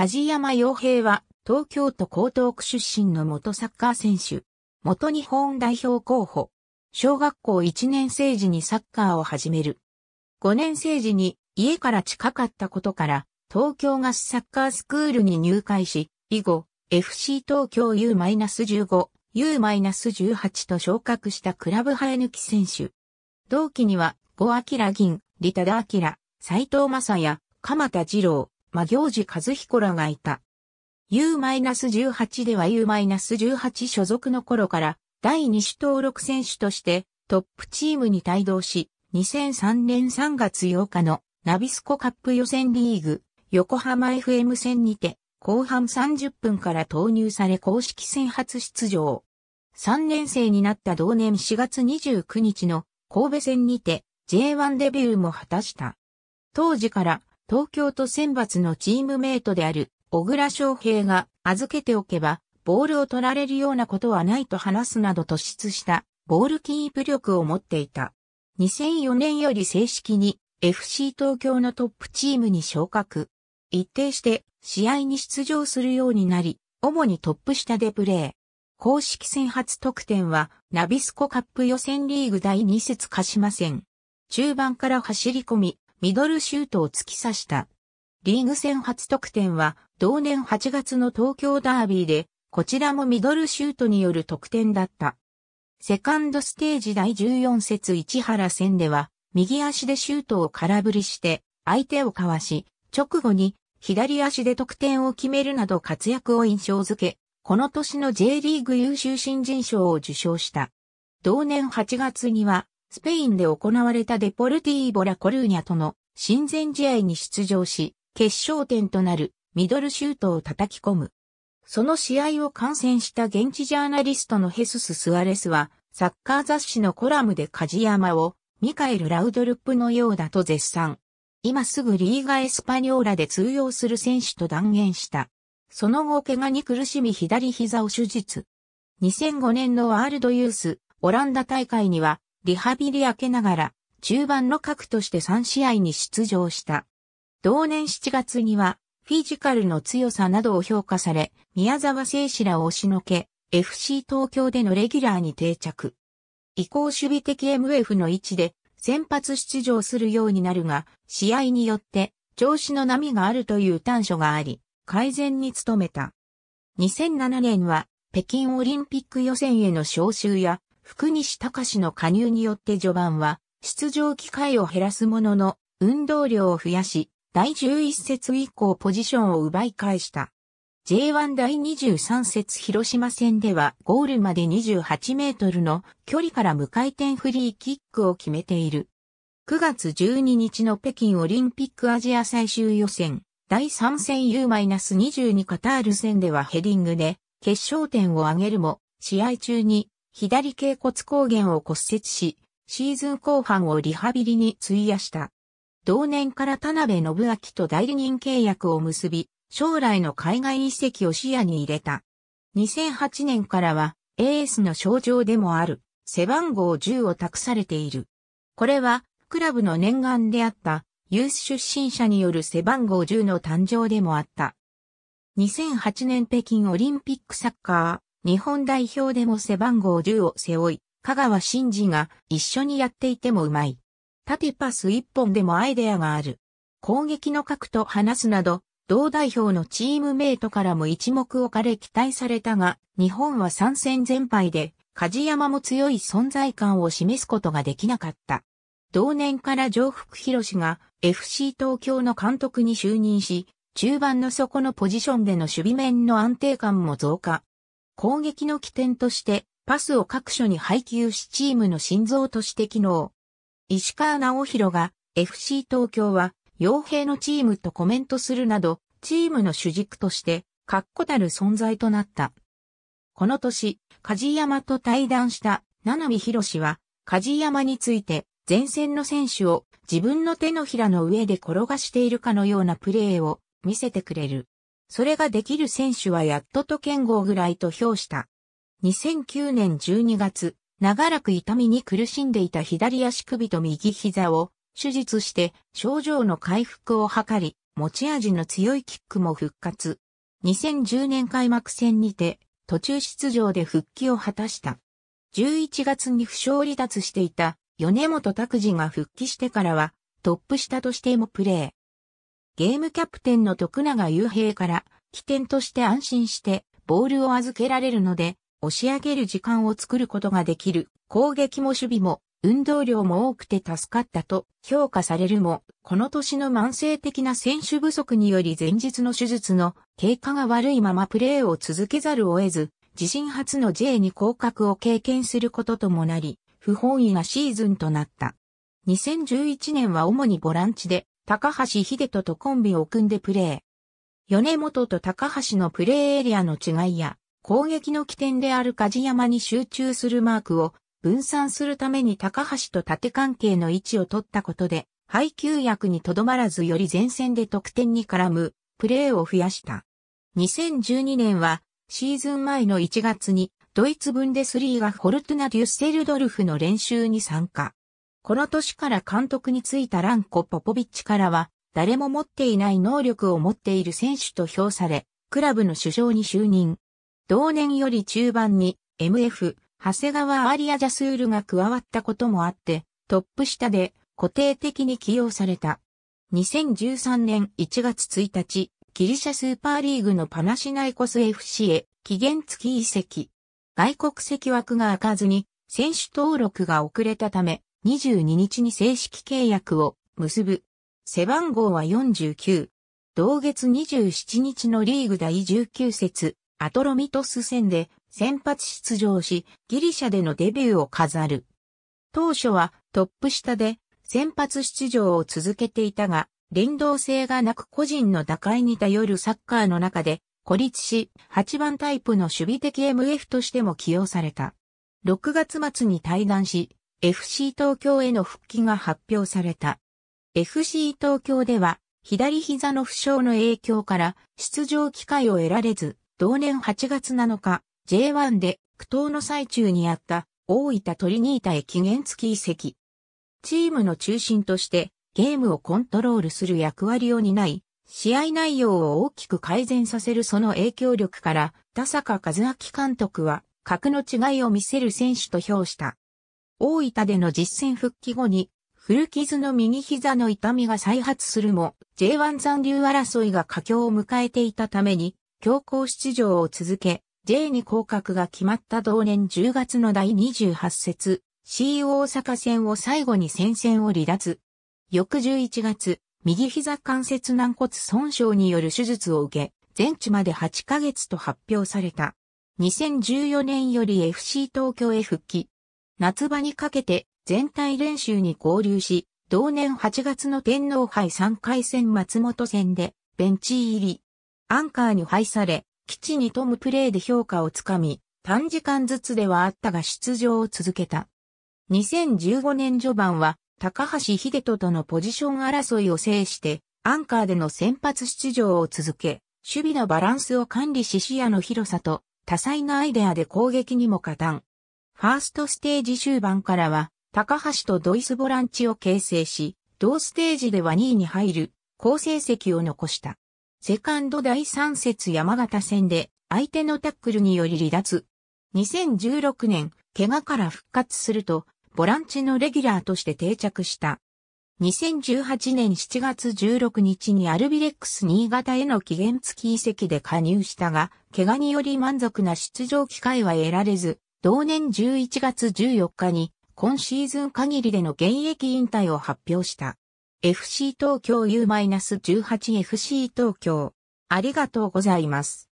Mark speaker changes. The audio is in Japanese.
Speaker 1: 梶山洋平は、東京都江東区出身の元サッカー選手。元日本代表候補。小学校1年生時にサッカーを始める。5年生時に家から近かったことから、東京ガスサッカースクールに入会し、以後、FC 東京 U-15、U-18 と昇格したクラブ生え抜き選手。同期には、五明銀、リタダ明、斎藤正也、鎌田二郎、魔行寺和彦らがいた。U-18 では U-18 所属の頃から第2種登録選手としてトップチームに帯同し、2003年3月8日のナビスコカップ予選リーグ横浜 FM 戦にて後半30分から投入され公式戦初出場。3年生になった同年4月29日の神戸戦にて J1 デビューも果たした。当時から東京都選抜のチームメイトである小倉翔平が預けておけばボールを取られるようなことはないと話すなど突出したボールキープ力を持っていた。2004年より正式に FC 東京のトップチームに昇格。一定して試合に出場するようになり、主にトップ下でプレー。公式戦初得点はナビスコカップ予選リーグ第2節鹿島戦。中盤から走り込み、ミドルシュートを突き刺した。リーグ戦初得点は同年8月の東京ダービーで、こちらもミドルシュートによる得点だった。セカンドステージ第14節市原戦では、右足でシュートを空振りして、相手をかわし、直後に左足で得点を決めるなど活躍を印象づけ、この年の J リーグ優秀新人賞を受賞した。同年8月にはスペインで行われたデポルティーボラコルーニャとの親善試合に出場し、決勝点となるミドルシュートを叩き込む。その試合を観戦した現地ジャーナリストのヘスス・スアレスは、サッカー雑誌のコラムで梶山をミカエル・ラウドルップのようだと絶賛。今すぐリーガ・エスパニョーラで通用する選手と断言した。その後怪我に苦しみ左膝を手術。2005年のワールドユースオランダ大会にはリハビリ明けながら、中盤の核として3試合に出場した。同年7月には、フィジカルの強さなどを評価され、宮沢聖志らを押しのけ、FC 東京でのレギュラーに定着。移行守備的 MF の位置で、先発出場するようになるが、試合によって、調子の波があるという短所があり、改善に努めた。2007年は、北京オリンピック予選への招集や、福西隆の加入によって序盤は、出場機会を減らすものの、運動量を増やし、第11節以降ポジションを奪い返した。J1 第23節広島戦ではゴールまで28メートルの距離から無回転フリーキックを決めている。9月12日の北京オリンピックアジア最終予選第3戦 U-22 カタール戦ではヘディングで決勝点を挙げるも試合中に左肩骨抗原を骨折し、シーズン後半をリハビリに費やした。同年から田辺信明と代理人契約を結び、将来の海外移籍を視野に入れた。2008年からは、エースの症状でもある、背番号10を託されている。これは、クラブの念願であった、ユース出身者による背番号10の誕生でもあった。2008年北京オリンピックサッカー。日本代表でも背番号10を背負い、香川真司が一緒にやっていてもうまい。縦パス一本でもアイデアがある。攻撃の核と話すなど、同代表のチームメイトからも一目置かれ期待されたが、日本は参戦全敗で、梶山も強い存在感を示すことができなかった。同年から上福博が FC 東京の監督に就任し、中盤の底のポジションでの守備面の安定感も増加。攻撃の起点として、パスを各所に配給しチームの心臓として機能。石川直弘が FC 東京は傭兵のチームとコメントするなど、チームの主軸として、確固たる存在となった。この年、梶山と対談した七海博士は、梶山について、前線の選手を自分の手のひらの上で転がしているかのようなプレーを見せてくれる。それができる選手はやっとと剣豪ぐらいと評した。2009年12月、長らく痛みに苦しんでいた左足首と右膝を手術して症状の回復を図り、持ち味の強いキックも復活。2010年開幕戦にて途中出場で復帰を果たした。11月に負傷離脱していた米本拓司が復帰してからはトップ下としてもプレー。ゲームキャプテンの徳永雄平から起点として安心してボールを預けられるので、押し上げる時間を作ることができる。攻撃も守備も運動量も多くて助かったと評価されるも、この年の慢性的な選手不足により前日の手術の経過が悪いままプレーを続けざるを得ず、自身初の J に降格を経験することともなり、不本意なシーズンとなった。2011年は主にボランチで高橋秀人とコンビを組んでプレー。米本と高橋のプレーエリアの違いや、攻撃の起点である梶山に集中するマークを分散するために高橋と縦関係の位置を取ったことで、配給役にとどまらずより前線で得点に絡むプレーを増やした。2012年はシーズン前の1月にドイツブンデスリーガフォルトゥナ・デュッセルドルフの練習に参加。この年から監督に就いたランコ・ポポビッチからは、誰も持っていない能力を持っている選手と評され、クラブの首相に就任。同年より中盤に MF、長谷川アリアジャスールが加わったこともあって、トップ下で固定的に起用された。2013年1月1日、ギリシャスーパーリーグのパナシナイコス FC へ期限付き移籍。外国籍枠が開かずに選手登録が遅れたため、22日に正式契約を結ぶ。背番号は49。同月27日のリーグ第19節、アトロミトス戦で先発出場し、ギリシャでのデビューを飾る。当初はトップ下で先発出場を続けていたが、連動性がなく個人の打開に頼るサッカーの中で孤立し、8番タイプの守備的 MF としても起用された。6月末に退団し、FC 東京への復帰が発表された。FC 東京では、左膝の負傷の影響から出場機会を得られず、同年8月7日、J1 で苦闘の最中にあった大分トリニータへ期限付き移籍。チームの中心としてゲームをコントロールする役割を担い、試合内容を大きく改善させるその影響力から、田坂和明監督は、格の違いを見せる選手と評した。大分での実戦復帰後に、古傷の右膝の痛みが再発するも、J1 残留争いが佳境を迎えていたために、強行出場を続け、J2 降格が決まった同年10月の第28節、C 大阪戦を最後に戦線を離脱。翌11月、右膝関節軟骨損傷による手術を受け、全治まで8ヶ月と発表された。2014年より FC 東京へ復帰。夏場にかけて全体練習に合流し、同年8月の天皇杯3回戦松本戦でベンチ入り。アンカーに配され、基地に富むプレーで評価をつかみ、短時間ずつではあったが出場を続けた。2015年序盤は、高橋秀人とのポジション争いを制して、アンカーでの先発出場を続け、守備のバランスを管理し視野の広さと、多彩なアイデアで攻撃にも加担。ファーストステージ終盤からは、高橋とドイツボランチを形成し、同ステージでは2位に入る、好成績を残した。セカンド第3節山形戦で、相手のタックルにより離脱。2016年、怪我から復活すると、ボランチのレギュラーとして定着した。2018年7月16日にアルビレックス新潟への期限付き移籍で加入したが、怪我により満足な出場機会は得られず、同年11月14日に今シーズン限りでの現役引退を発表した。FC 東京 U-18FC 東京。ありがとうございます。